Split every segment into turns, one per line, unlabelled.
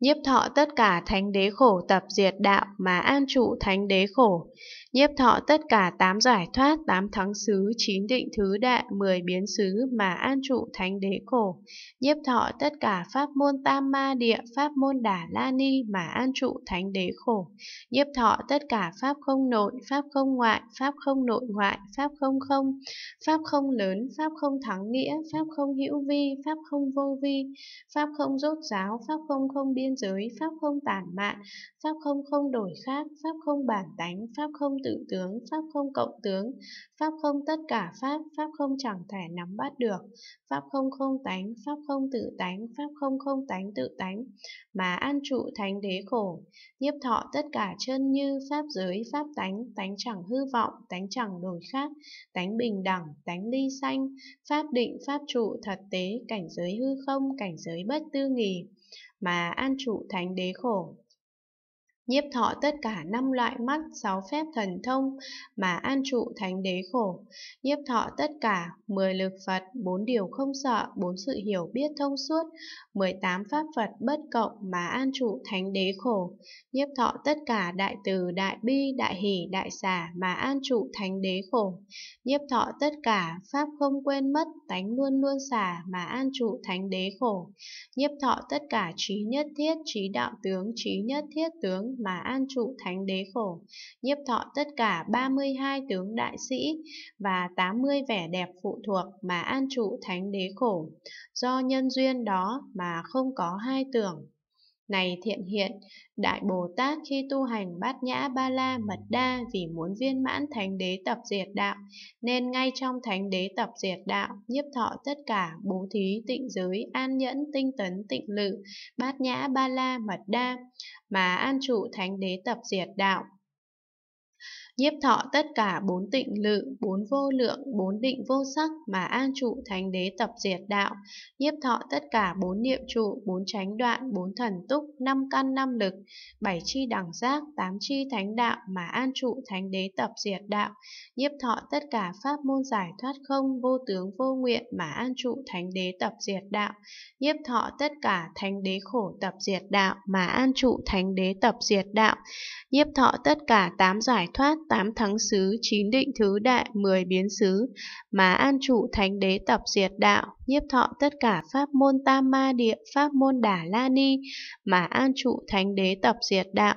nhiếp thọ tất cả thánh đế khổ tập diệt đạo mà an trụ thánh đế khổ, nhiếp thọ tất cả tám giải thoát, tám thắng xứ, chín định thứ đại, mười biến xứ mà an trụ thánh đế khổ, nhiếp thọ tất cả pháp môn tam ma địa, pháp môn đà la ni mà an trụ thánh đế khổ, nhiếp thọ tất cả pháp không nội, pháp không ngoại, pháp không nội ngoại, pháp không không, pháp không lớn, pháp không thắng nghĩa, pháp không hữu vi, pháp không vô vi, pháp không rốt giáo, pháp không không biên biên giới, pháp không tản mạn, pháp không không đổi khác, pháp không bản tánh, pháp không tự tướng, pháp không cộng tướng, pháp không tất cả pháp, pháp không chẳng thể nắm bắt được, pháp không không tánh, pháp không tự tánh, pháp không không tánh tự tánh, mà an trụ thánh đế khổ, nhiếp thọ tất cả chân như pháp giới, pháp tánh, tánh chẳng hư vọng, tánh chẳng đổi khác, tánh bình đẳng, tánh ly sanh, pháp định, pháp trụ, thật tế, cảnh giới hư không, cảnh giới bất tư nghỉ mà an trụ thánh đế khổ nhiếp thọ tất cả năm loại mắt sáu phép thần thông mà an trụ thánh đế khổ nhiếp thọ tất cả mười lực phật bốn điều không sợ bốn sự hiểu biết thông suốt mười tám pháp phật bất cộng mà an trụ thánh đế khổ nhiếp thọ tất cả đại từ đại bi đại hỷ đại xả mà an trụ thánh đế khổ nhiếp thọ tất cả pháp không quên mất tánh luôn luôn xả mà an trụ thánh đế khổ nhiếp thọ tất cả trí nhất thiết trí đạo tướng trí nhất thiết tướng mà an trụ thánh đế khổ, nhiếp thọ tất cả 32 tướng đại sĩ và 80 vẻ đẹp phụ thuộc mà an trụ thánh đế khổ. Do nhân duyên đó mà không có hai tưởng. Này thiện hiện, Đại Bồ Tát khi tu hành bát nhã ba la mật đa vì muốn viên mãn thánh đế tập diệt đạo, nên ngay trong thánh đế tập diệt đạo, nhiếp thọ tất cả bố thí tịnh giới, an nhẫn tinh tấn tịnh lự, bát nhã ba la mật đa, mà an trụ thánh đế tập diệt đạo nhiếp thọ tất cả bốn tịnh lự, bốn vô lượng, bốn định vô sắc mà an trụ thánh đế tập diệt đạo, nhiếp thọ tất cả bốn niệm trụ, bốn tránh đoạn, bốn thần túc, năm căn năm lực, bảy chi đẳng giác, tám chi thánh đạo mà an trụ thánh đế tập diệt đạo, nhiếp thọ tất cả pháp môn giải thoát không, vô tướng vô nguyện mà an trụ thánh đế tập diệt đạo, nhiếp thọ tất cả thánh đế khổ tập diệt đạo mà an trụ thánh đế tập diệt đạo, nhiếp thọ tất cả tám giải thoát tám thắng xứ, chín định thứ đại, mười biến xứ, mà an trụ thánh đế tập diệt đạo, nhiếp thọ tất cả pháp môn tam ma địa, pháp môn đà la ni, mà an trụ thánh đế tập diệt đạo,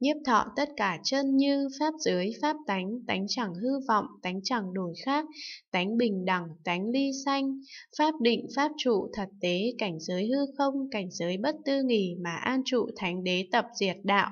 nhiếp thọ tất cả chân như, pháp giới, pháp tánh, tánh chẳng hư vọng, tánh chẳng đổi khác, tánh bình đẳng, tánh ly sanh, pháp định, pháp trụ, thật tế, cảnh giới hư không, cảnh giới bất tư nghỉ mà an trụ thánh đế tập diệt đạo.